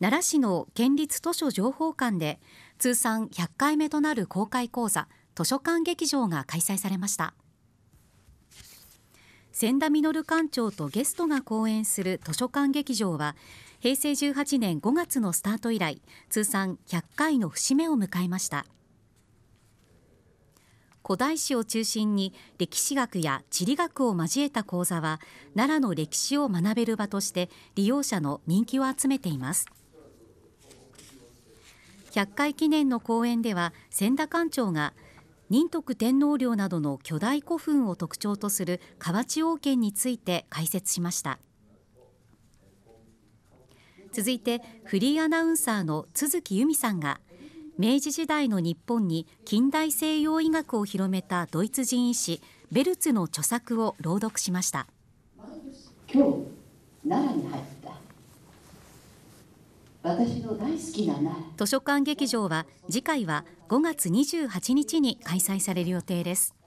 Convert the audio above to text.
奈良市の県立図書情報館で通算100回目となる公開講座図書館劇場が開催されました千田稔館長とゲストが講演する図書館劇場は平成18年5月のスタート以来通算100回の節目を迎えました古代史を中心に歴史学や地理学を交えた講座は奈良の歴史を学べる場として利用者の人気を集めています。100回記念の公演では千田館長が仁徳天皇陵などの巨大古墳を特徴とする河内王権について解説しました続いてフリーアナウンサーの都筑由美さんが明治時代の日本に近代西洋医学を広めたドイツ人医師ベルツの著作を朗読しました今日奈良に入っ私の大好きな図書館劇場は次回は5月28日に開催される予定です